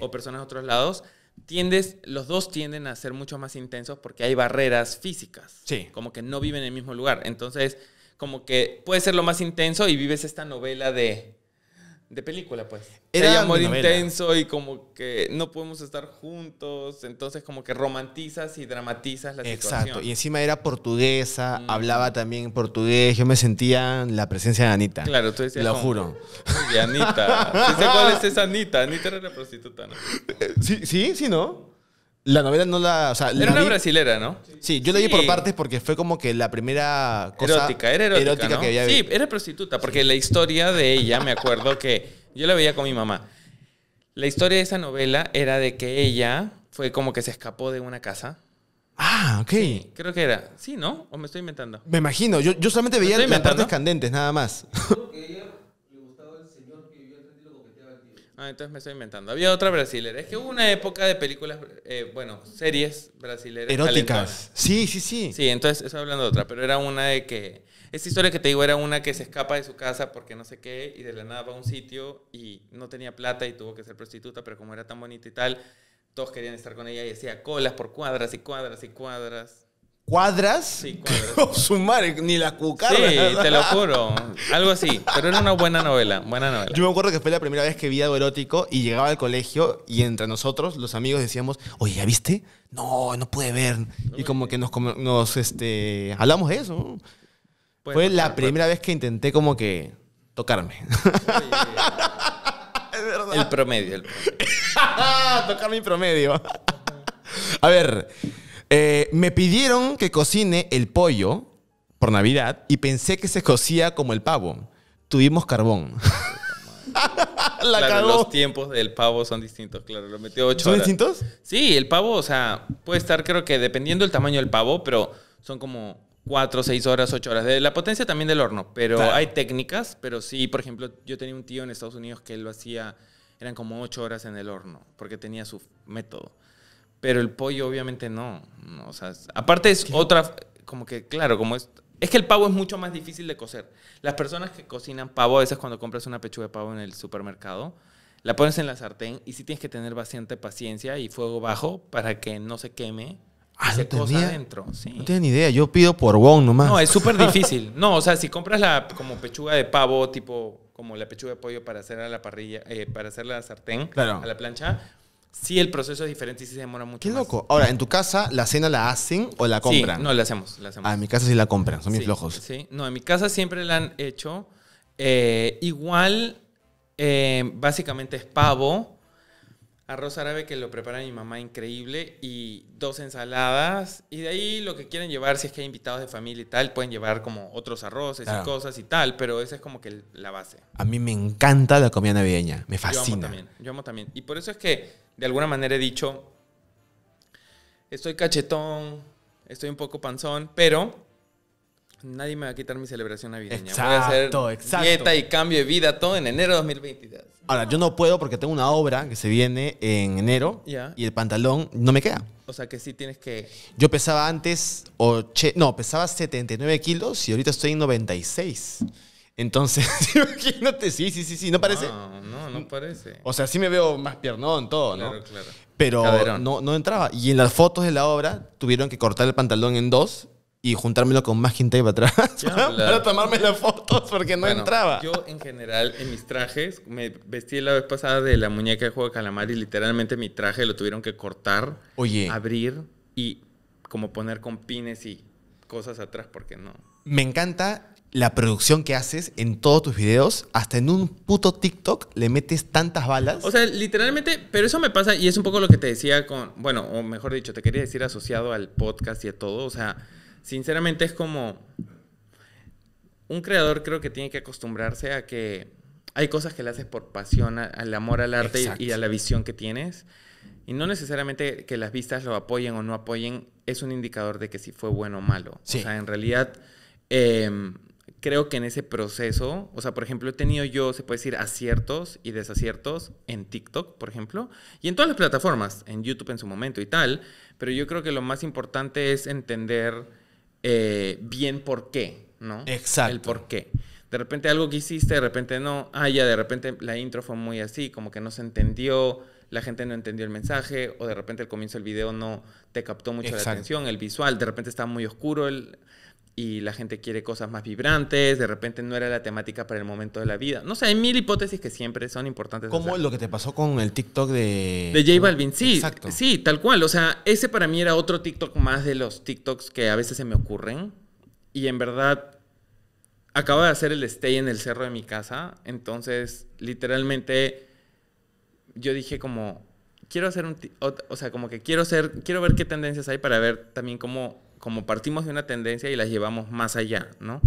o personas de otros lados, tiendes, los dos tienden a ser mucho más intensos porque hay barreras físicas. Como que no viven en el mismo lugar. Entonces, como que puede ser lo más intenso y vives esta novela de de película, pues. Era amor intenso y como que no podemos estar juntos, entonces como que romantizas y dramatizas la situación. Exacto, y encima era portuguesa, hablaba también portugués, yo me sentía la presencia de Anita. Claro, tú decías. Lo juro. De Anita. cuál es esa Anita? Anita era la prostituta, ¿no? ¿Sí? ¿Sí? ¿Sí, sí sí sí no la novela no la. era una brasilera, ¿no? Sí, yo la vi por partes porque fue como que la primera cosa. Erótica, era erótica. que había Sí, era prostituta, porque la historia de ella, me acuerdo que yo la veía con mi mamá. La historia de esa novela era de que ella fue como que se escapó de una casa. Ah, ok. creo que era. Sí, ¿no? ¿O me estoy inventando? Me imagino. Yo, solamente veía las partes candentes, nada más. Ah, entonces me estoy inventando. Había otra brasilera. Es que hubo una época de películas, eh, bueno, series brasileras. Eróticas. Sí, sí, sí. Sí, entonces estoy hablando de otra, pero era una de que... Esta historia que te digo era una que se escapa de su casa porque no sé qué y de la nada va a un sitio y no tenía plata y tuvo que ser prostituta, pero como era tan bonita y tal, todos querían estar con ella y decía colas por cuadras y cuadras y cuadras cuadras, sí, sumar ni la cucarra. Sí, te lo juro. Algo así. Pero era una buena novela, buena novela. Yo me acuerdo que fue la primera vez que vi algo erótico y llegaba al colegio y entre nosotros, los amigos, decíamos, oye, ¿ya viste? No, no pude ver. y como que nos, nos este, hablamos de eso. Pues, fue la primera vez que intenté como que tocarme. Eh, es verdad. El promedio. El promedio. Tocar mi promedio. A ver, eh, me pidieron que cocine el pollo por Navidad y pensé que se cocía como el pavo. Tuvimos carbón. los tiempos del pavo son distintos, claro, lo metió 8 ¿Son distintos? Sí, el pavo, o sea, puede estar creo que dependiendo del tamaño del pavo, pero son como 4, 6 horas, 8 horas. De la potencia también del horno, pero hay técnicas, pero sí, por ejemplo, yo tenía un tío en Estados Unidos que lo hacía, eran como 8 horas en el horno, porque tenía su método. Pero el pollo, obviamente, no. aparte es otra, como que, claro, como es. Es que el pavo es mucho más difícil de cocer. Las personas que cocinan pavo, a veces cuando compras una pechuga de pavo en el supermercado, la pones en la sartén y sí tienes que tener bastante paciencia y fuego bajo para que no se queme. Ah, se cocina adentro. Sí. No tienen ni idea. Yo pido por Wong nomás. No, es súper difícil. No, o sea, si compras la como pechuga de pavo, tipo como la pechuga de pollo para hacer a la parrilla, eh, para hacer la sartén, a la plancha, Sí, el proceso es diferente y sí se demora mucho. Qué loco. Ahora, ¿en tu casa la cena la hacen o la compran? Sí, no, la hacemos, Ah, en mi casa sí la compran, son mis flojos. Sí, no, en mi casa siempre la han hecho. Eh, igual, eh, básicamente es pavo arroz árabe que lo prepara mi mamá increíble y dos ensaladas y de ahí lo que quieren llevar si es que hay invitados de familia y tal pueden llevar como otros arroces y cosas y tal pero esa es como que la base a mí me encanta la comida navideña me fascina yo amo también yo amo también y por eso es que de alguna manera he dicho estoy cachetón estoy un poco panzón pero Nadie me va a quitar mi celebración navideña. Exacto, Voy a hacer exacto. dieta y cambio de vida todo en enero de 2022. Ahora, yo no puedo porque tengo una obra que se viene en enero y el pantalón no me queda. O sea que sí tienes que. Yo pesaba antes, no, pesaba 79 kilos y ahorita estoy en 96. Entonces, imagínate, sí, sí, sí, sí, ¿no parece? No, no, no parece. O sea, sí me veo más piernón, todo, ¿no? Claro, claro. Pero no, no entraba. Y en las fotos de la obra tuvieron que cortar el pantalón en dos y juntármelo con gente para atrás para, tomarme las fotos porque no entraba. Yo en general en mis trajes me vestí la vez pasada de la muñeca de juego de calamar y literalmente mi traje lo tuvieron que cortar, Oye. abrir y como poner con pines y cosas atrás porque no. Me encanta la producción que haces en todos tus videos, hasta en un puto TikTok le metes tantas balas. O sea, literalmente, pero eso me pasa y es un poco lo que te decía con, bueno, o mejor dicho, te quería decir asociado al podcast y a todo, o sea, sinceramente es como... Un creador creo que tiene que acostumbrarse a que hay cosas que le haces por pasión, al amor al arte y a la visión que tienes. Y no necesariamente que las vistas lo apoyen o no apoyen es un indicador de que si fue bueno o malo. O sea, en realidad em, creo que en ese proceso, o sea, por ejemplo, he tenido yo, se puede decir, aciertos y desaciertos en TikTok, por ejemplo, y en todas las plataformas, en YouTube en su momento y tal, pero yo creo que lo más importante es entender eh, bien por qué, ¿no? Exacto. El por qué. De repente algo que hiciste, de repente no. Ah, ya, de repente la intro fue muy así, como que no se entendió, la gente no entendió el mensaje, o de repente el comienzo del video no te captó mucho la atención, el visual, de repente estaba muy oscuro el, y la gente quiere cosas más vibrantes, de repente no era la temática para el momento de la vida. No sé, hay mil hipótesis que siempre son importantes. Como lo que te pasó con el TikTok de... De J Balvin, sí. Sí, tal cual. O sea, ese para mí era otro TikTok más de los TikToks que a veces se me ocurren. Y en verdad, acabo de hacer el stay en el cerro de mi casa. Entonces, literalmente, yo dije como, quiero hacer un... O, sea, como que quiero, hacer, quiero ver qué tendencias hay para ver también cómo como partimos de una tendencia y las llevamos más allá, ¿no?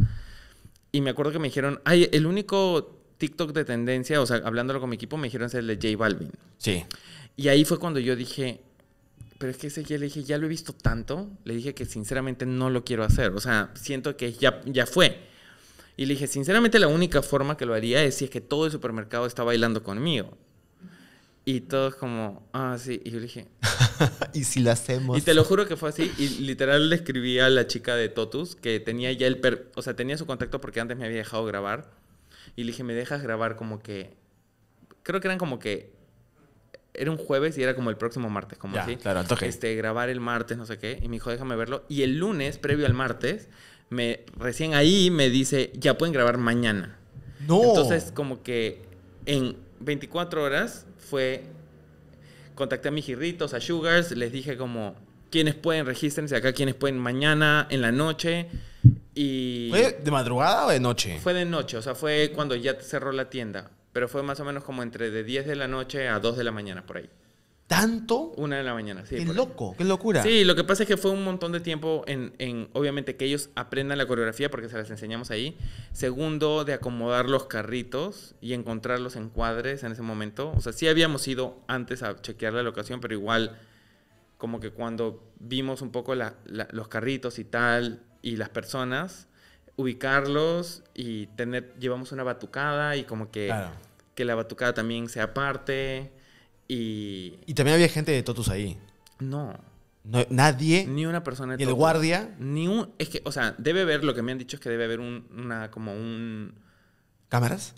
Y me acuerdo que me dijeron, ay, el único TikTok de tendencia, o sea, hablándolo con mi equipo, me dijeron ser el de J Balvin. Sí. Y ahí fue cuando yo dije, pero es que ese ya le dije, ya lo he visto tanto, le dije que sinceramente no lo quiero hacer, o sea, siento que ya, ya fue. Y le dije, sinceramente la única forma que lo haría es si es que todo el supermercado está bailando conmigo. Y todos como, ah, sí. Y yo le dije, y si la hacemos. Y te lo juro que fue así. Y literal le escribí a la chica de Totus que tenía ya el. o sea, tenía su contacto porque antes me había dejado grabar. Y le dije, ¿me dejas grabar como que.? Creo que eran como que. Era un jueves y era como el próximo martes, como Claro, entonces. Este, grabar el martes, no sé qué. Y me dijo, déjame verlo. Y el lunes, previo al martes, me, recién ahí me dice, ya pueden grabar mañana. No. Entonces, como que en 24 horas fue contacté a mis girritos, a Sugars, les dije como quiénes pueden, regístrense acá, quiénes pueden mañana, en la noche. Y ¿Fue de madrugada o de noche? Fue de noche, o sea, fue cuando ya cerró la tienda. Pero fue más o menos como entre de 10 de la noche a 2 de la mañana, por ahí. ¿Tanto? Una de la mañana, sí. Qué loco, qué locura. Sí, lo que pasa es que fue un montón de tiempo en, obviamente, que ellos aprendan la coreografía porque se las enseñamos ahí. Segundo, de acomodar los carritos y encontrarlos en cuadres en ese momento. O sea, sí habíamos ido antes a chequear la locación, pero igual, como que cuando vimos un poco los carritos y tal, y las personas, ubicarlos y tener, llevamos una batucada y como que, que la batucada también sea parte y... también había gente de Totus ahí. No. nadie. Ni una persona de Totus. Ni el guardia. Ni un... Es que, o sea, debe haber, lo que me han dicho es que debe haber una, como un... ¿Cámaras?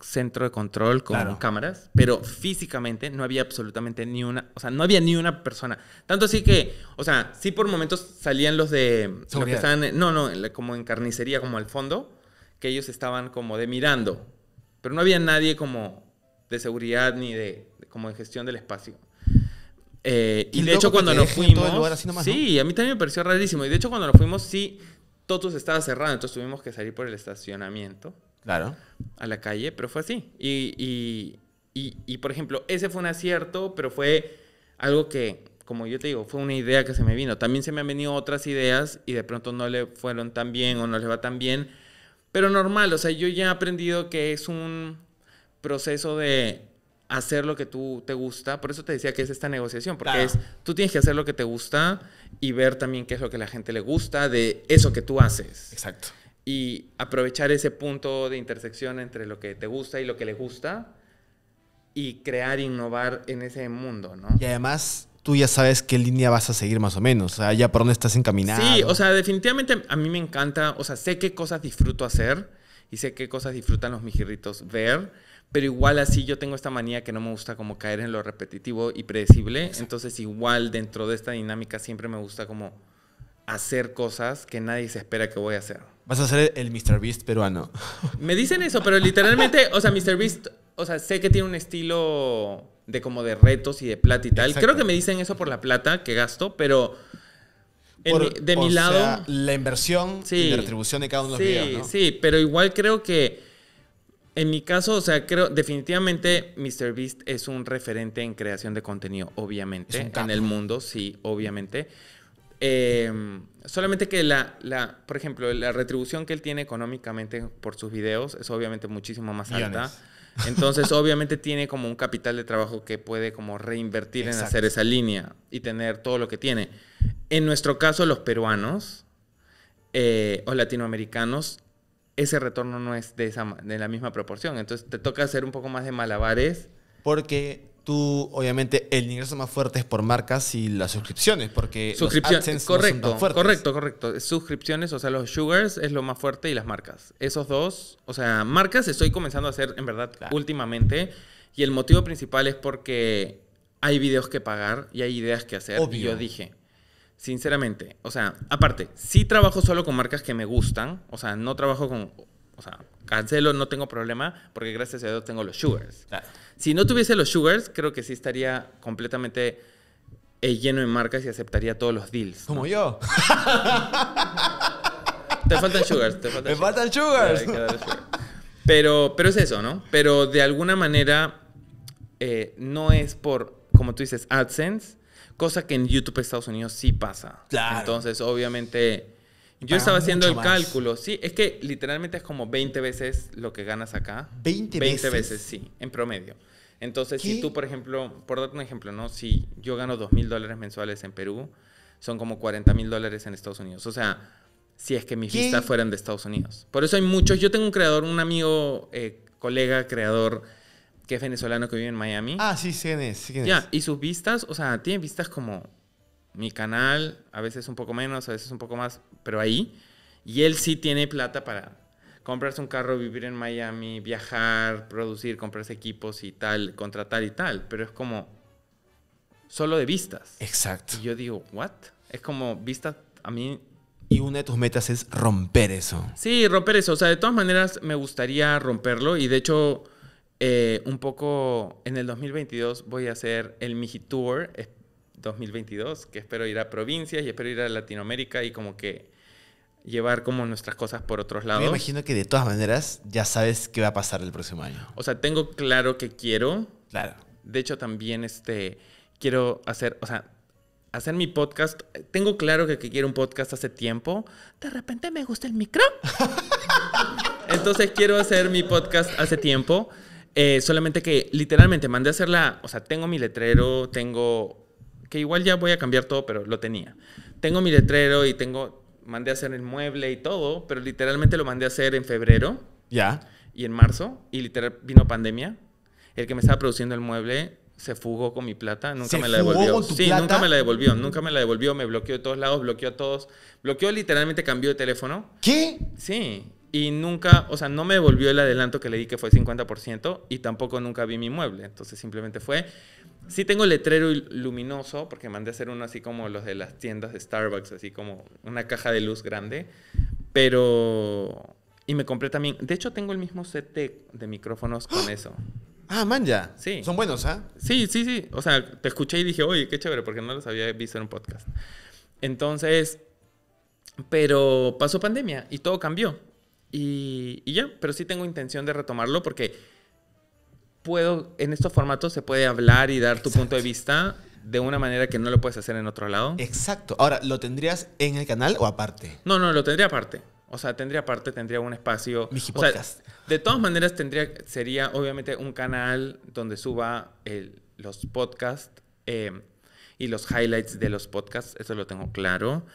Centro de control con cámaras, pero físicamente no había absolutamente ni una, o sea, no había ni una persona. Tanto así que, o sea, sí por momentos salían los de... que estaban, no, no, como en carnicería, como al fondo, que ellos estaban como de mirando, pero no había nadie como de seguridad ni de como de gestión del espacio. Eh, y de hecho cuando nos fuimos... sí, a mí también me pareció rarísimo. Y de hecho cuando nos fuimos sí, Totus estaba cerrado, entonces tuvimos que salir por el estacionamiento. Claro. A la calle, pero fue así. Y, por ejemplo, ese fue un acierto, pero fue algo que, como yo te digo, fue una idea que se me vino. También se me han venido otras ideas y de pronto no le fueron tan bien o no le va tan bien. Pero normal, o sea, yo ya he aprendido que es un proceso de hacer lo que tú te gusta. Por eso te decía que es esta negociación, porque es tú tienes que hacer lo que te gusta y ver también qué es lo que la gente le gusta de eso que tú haces. Exacto. Y aprovechar ese punto de intersección entre lo que te gusta y lo que le gusta y crear, innovar en ese mundo, ¿no? Y además tú ya sabes qué línea vas a seguir más o menos, o sea, ya por dónde estás encaminado. Sí, o sea, definitivamente a mí me encanta, o sea, sé qué cosas disfruto hacer y sé qué cosas disfrutan los mijirritos ver pero igual así yo tengo esta manía que no me gusta como caer en lo repetitivo y predecible, entonces igual dentro de esta dinámica siempre me gusta como hacer cosas que nadie se espera que voy a hacer. Vas a ser el Mr. Beast peruano. Me dicen eso, pero literalmente, o sea, Mr. Beast, o sea, sé que tiene un estilo de como de retos y de plata y tal. Creo que me dicen eso por la plata que gasto, pero mi, de mi lado... la inversión y la retribución de cada uno de los sí, Sí, pero igual creo que en mi caso, o sea, creo definitivamente MrBeast es un referente en creación de contenido, obviamente, en el mundo, sí, obviamente. Eh, solamente que la, la, por ejemplo, la retribución que él tiene económicamente por sus videos es obviamente muchísimo más alta. Entonces, obviamente tiene como un capital de trabajo que puede como reinvertir en hacer esa línea y tener todo lo que tiene. En nuestro caso, los peruanos eh, o latinoamericanos ese retorno no es de, esa, de la misma proporción. Entonces te toca hacer un poco más de malabares. Porque tú, obviamente, el ingreso más fuerte es por marcas y las suscripciones, porque suscripciones, correcto, son Correcto, correcto. Suscripciones, o sea, los sugars es lo más fuerte y las marcas. Esos dos, o sea, marcas estoy comenzando a hacer, en verdad, últimamente. Y el motivo principal es porque hay videos que pagar y hay ideas que hacer. Obvio. Y yo dije, Sinceramente, o sea, aparte, sí trabajo solo con marcas que me gustan, o sea, no trabajo con, o sea, cancelo, no tengo problema, porque gracias a Dios tengo los sugars. Si no tuviese los sugars, creo que sí estaría completamente eh, lleno de marcas y aceptaría todos los deals. Como yo. te faltan sugars, te faltan sugars. faltan sugars. Pero, pero es eso, ¿no? Pero de alguna manera, eh, no es por, como tú dices, AdSense, Cosa que en YouTube Estados Unidos sí pasa. Claro. Entonces, obviamente, yo estaba haciendo el cálculo. Sí, es que literalmente es como 20 veces lo que ganas acá. ¿20, veces? 20 veces, sí, en promedio. Entonces, si tú, por ejemplo, por dar un ejemplo, ¿no? Si yo gano 2 mil dólares mensuales en Perú, son como 40 mil dólares en Estados Unidos. O sea, si es que mis vistas fueran de Estados Unidos. Por eso hay muchos. Yo tengo un creador, un amigo, eh, colega, creador que es venezolano que vive en Miami. Ah, sí, sí, Sí, ya, y sus vistas, o sea, tiene vistas como mi canal, a veces un poco menos, a veces un poco más, pero ahí. Y él sí tiene plata para comprarse un carro, vivir en Miami, viajar, producir, comprarse equipos y tal, contratar y tal, pero es como solo de vistas. Exacto. Y yo digo, ¿what? Es como vistas a mí. Y una de tus metas es romper eso. Sí, romper eso. O sea, de todas maneras me gustaría romperlo y de hecho eh, un poco en el 2022 voy a hacer el Miji Tour 2022, que espero ir a provincias y espero ir a Latinoamérica y como que llevar como nuestras cosas por otros lados. Me imagino que de todas maneras ya sabes qué va a pasar el próximo año. O sea, tengo claro que quiero. Claro. De hecho, también este, quiero hacer, o sea, hacer mi podcast. Tengo claro que, quiero un podcast hace tiempo. De repente me gusta el micro. Entonces quiero hacer mi podcast hace tiempo. Eh, solamente que literalmente mandé a hacerla, o sea, tengo mi letrero, tengo, que igual ya voy a cambiar todo, pero lo tenía. Tengo mi letrero y tengo, mandé a hacer el mueble y todo, pero literalmente lo mandé a hacer en febrero. Ya. Y en marzo, y literal vino pandemia. El que me estaba produciendo el mueble se fugó con mi plata, nunca me la devolvió. sí, nunca me la devolvió, nunca me la devolvió, me bloqueó de todos lados, bloqueó a todos. Bloqueó literalmente, cambió de teléfono. ¿Qué? Sí. Y nunca, o sea, no me devolvió el adelanto que le di que fue 50% y tampoco nunca vi mi mueble. Entonces simplemente fue, sí tengo letrero luminoso porque mandé a hacer uno así como los de las tiendas de Starbucks, así como una caja de luz grande, pero... Y me compré también, de hecho tengo el mismo set de, micrófonos con ¡Ah! eso. Ah, ya! Sí. Son buenos, ¿ah? Sí, sí, sí. O sea, te escuché y dije, oye, qué chévere, porque no los había visto en un podcast. Entonces, pero pasó pandemia y todo cambió. Y, ya, pero sí tengo intención de retomarlo porque puedo, en estos formatos se puede hablar y dar tu punto de vista de una manera que no lo puedes hacer en otro lado. Exacto. Ahora, ¿lo tendrías en el canal o aparte? No, no, lo tendría aparte. O sea, tendría aparte, tendría un espacio. O de todas maneras, tendría, sería obviamente un canal donde suba los podcasts eh, y los highlights de los podcasts. Eso lo tengo claro.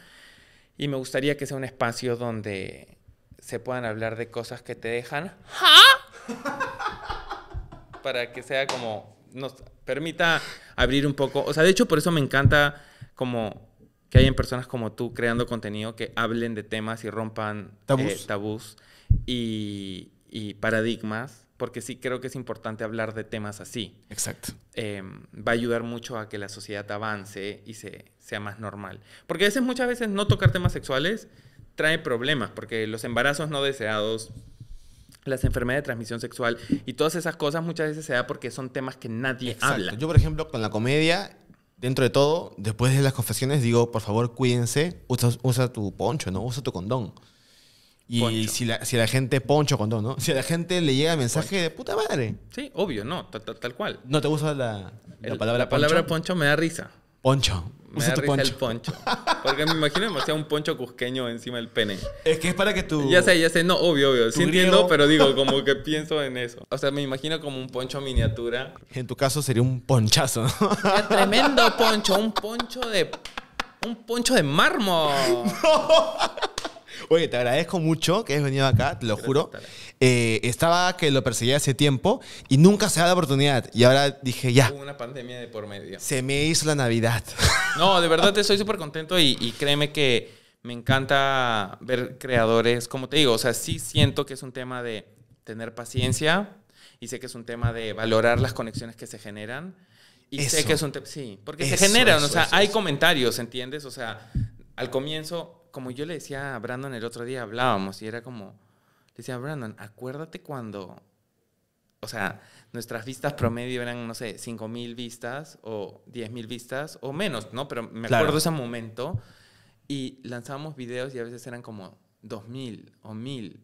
Y me gustaría que sea un espacio donde se puedan hablar de cosas que te dejan ¿Ah? para que sea como nos permita abrir un poco, o sea, de hecho por eso me encanta como que hayan personas como tú creando contenido que hablen de temas y rompan eh, tabús, y, paradigmas, porque sí creo que es importante hablar de temas así. Exacto. Em, va a ayudar mucho a que la sociedad avance y se, sea más normal. Porque a veces, muchas veces, no tocar temas sexuales trae problemas, porque los embarazos no deseados, las enfermedades de transmisión sexual y todas esas cosas muchas veces se da porque son temas que nadie habla. Yo, por ejemplo, con la comedia, dentro de todo, después de las confesiones, digo, por favor, cuídense, usa, usa tu poncho, ¿no? Usa tu condón. Y si la, si la gente, poncho condón, ¿no? Si a la gente le llega el mensaje de puta madre. Sí, obvio, no, tal, cual. No te gusta la, palabra poncho. La palabra poncho me da risa. Poncho. Me da risa el poncho. Porque me imagino demasiado un poncho cusqueño encima del pene. Es que es para que tú. Ya sé, ya sé, no, obvio, obvio. Sí entiendo, pero digo, como que pienso en eso. O sea, me imagino como un poncho miniatura. En tu caso sería un ponchazo. tremendo poncho, un poncho de. Un poncho de mármol. Oye, te agradezco mucho que hayas venido acá, te lo juro. Eh, estaba que lo perseguía hace tiempo y nunca se da la oportunidad. Y ahora dije, ya. Hubo una pandemia de por medio. Se me hizo la Navidad. No, de verdad estoy súper contento y, créeme que me encanta ver creadores, como te digo, o sea, sí siento que es un tema de tener paciencia y sé que es un tema de valorar las conexiones que se generan. Y sé que es un sí, porque se generan, o sea, hay comentarios, ¿entiendes? O sea, al comienzo como yo le decía a Brandon el otro día, hablábamos y era como, le decía, Brandon, acuérdate cuando, o sea, nuestras vistas promedio eran, no sé, 5.000 vistas o 10.000 vistas o menos, ¿no? Pero me acuerdo acuerdo ese momento y lanzábamos videos y a veces eran como 2.000 o 1.000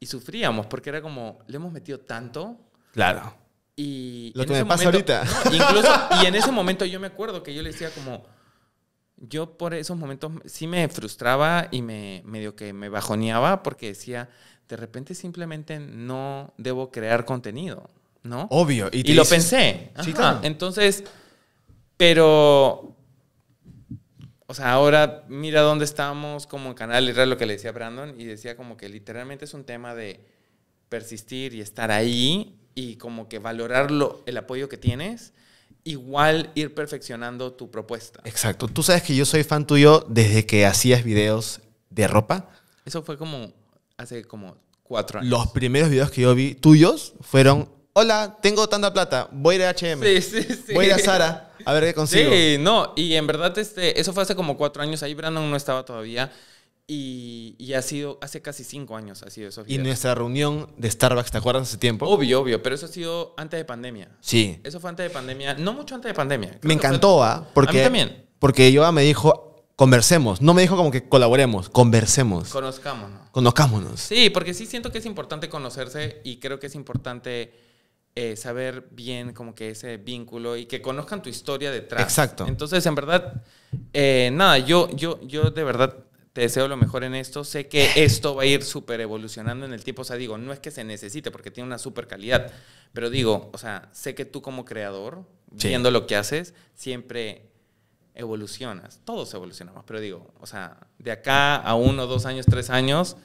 y sufríamos porque era como, le hemos metido tanto. Claro. Y lo que me pasa ahorita. incluso, y en ese momento yo me acuerdo que yo le decía como yo por esos momentos sí me frustraba y me medio que me bajoneaba porque decía, de repente simplemente no debo crear contenido, ¿no? Obvio. Y, lo pensé. Entonces, pero, o sea, ahora mira dónde estamos como en Canal, era lo que le decía Brandon, y decía como que literalmente es un tema de persistir y estar ahí y como que valorar el apoyo que tienes igual ir perfeccionando tu propuesta. Exacto. Tú sabes que yo soy fan tuyo desde que hacías videos de ropa. Eso fue como hace como cuatro años. Los primeros videos que yo vi tuyos fueron, hola, tengo tanta plata, voy a ir a H&M, sí, sí, sí. voy a ir a Sara, a ver qué consigo. Sí, no, y en verdad este, eso fue hace como cuatro años, ahí Brandon no estaba todavía. Y, ha sido, hace casi cinco años ha sido eso. Y nuestra reunión de Starbucks, ¿te acuerdas ese tiempo? Obvio, obvio, pero eso ha sido antes de pandemia. Sí. Eso fue antes de pandemia, no mucho antes de pandemia. me encantó, ¿ah? Porque, también. Porque yo me dijo, conversemos. No me dijo como que colaboremos, conversemos. Conozcámonos. Conozcámonos. Sí, porque sí siento que es importante conocerse y creo que es importante eh, saber bien como que ese vínculo y que conozcan tu historia detrás. Exacto. Entonces, en verdad, eh, nada, yo, yo, yo de verdad te deseo lo mejor en esto, sé que esto va a ir súper evolucionando en el tiempo, o sea, digo, no es que se necesite porque tiene una súper calidad, pero digo, o sea, sé que tú como creador, viendo lo que haces, siempre evolucionas, todos evolucionamos, pero digo, o sea, de acá a uno, dos años, tres años,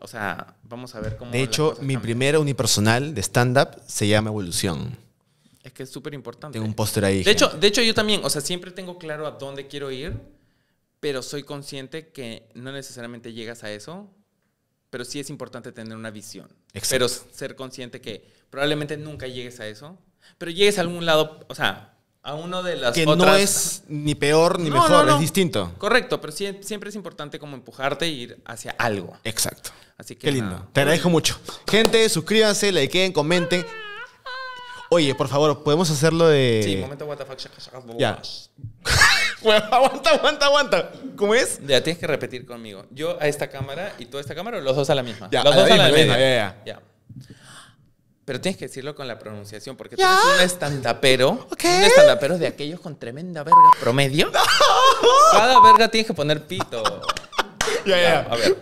o sea, vamos a ver cómo... De hecho, mi primera unipersonal de stand-up se llama Evolución. Es que es súper importante. Tengo un póster ahí. De hecho, de hecho, yo también, o sea, siempre tengo claro a dónde quiero ir pero soy consciente que no necesariamente llegas a eso, pero sí es importante tener una visión. Pero ser consciente que probablemente nunca llegues a eso, pero llegues a algún lado, o sea, a uno de las que no es ni peor ni mejor, es distinto. Correcto, pero siempre es importante como empujarte e ir hacia algo. Exacto. Así que Qué lindo. Te agradezco mucho. Gente, suscríbanse, likeen, comenten. Oye, por favor, podemos hacerlo de Sí, momento what the fuck. Ya. aguanta, aguanta, aguanta. ¿Cómo es? Ya tienes que repetir conmigo. Yo a esta cámara y tú a esta cámara o los dos a la misma. los dos a la misma. Ya, ya. Pero tienes que decirlo con la pronunciación, porque tú eres un estandapero. Un estandapero de aquellos con tremenda verga promedio. Cada verga tienes que poner pito. Ya, ya. A ver.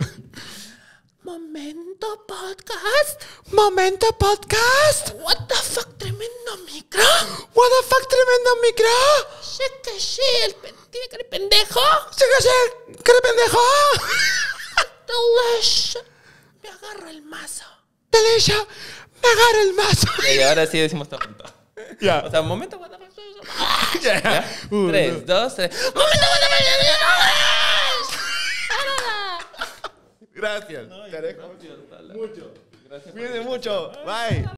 Momento podcast. Momento podcast. What the fuck, tremendo micro. What the fuck, tremendo micro. Sé que sí, el pendejo. Sé que sí, pendejo. Delish. Me agarro el mazo. Delicia. Me agarro el mazo. Y ahora sí decimos todo junto. Ya. O sea, momento what the fuck. ¿Ya? tres, dos, tres. Momento what Gracias. No, Te Gracias, mucho. Gracias. Cuídense mucho. Bye.